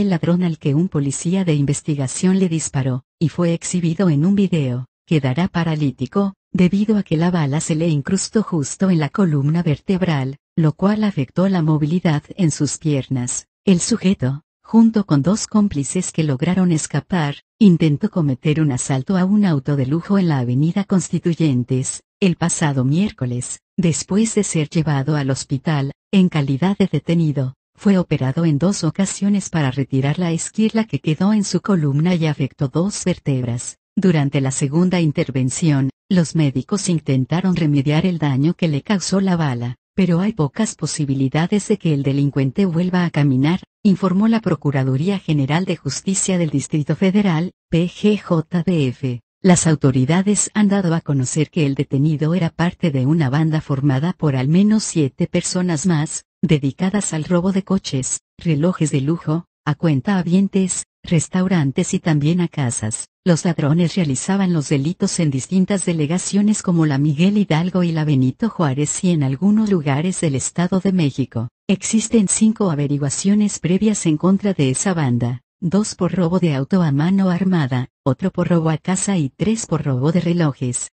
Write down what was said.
el ladrón al que un policía de investigación le disparó, y fue exhibido en un video, quedará paralítico, debido a que la bala se le incrustó justo en la columna vertebral, lo cual afectó la movilidad en sus piernas. El sujeto, junto con dos cómplices que lograron escapar, intentó cometer un asalto a un auto de lujo en la avenida Constituyentes, el pasado miércoles, después de ser llevado al hospital, en calidad de detenido, fue operado en dos ocasiones para retirar la esquirla que quedó en su columna y afectó dos vértebras. Durante la segunda intervención, los médicos intentaron remediar el daño que le causó la bala, pero hay pocas posibilidades de que el delincuente vuelva a caminar, informó la Procuraduría General de Justicia del Distrito Federal, PGJDF. Las autoridades han dado a conocer que el detenido era parte de una banda formada por al menos siete personas más, dedicadas al robo de coches, relojes de lujo, a cuenta habientes, restaurantes y también a casas. Los ladrones realizaban los delitos en distintas delegaciones como la Miguel Hidalgo y la Benito Juárez y en algunos lugares del Estado de México. Existen cinco averiguaciones previas en contra de esa banda, dos por robo de auto a mano armada, otro por robo a casa y tres por robo de relojes.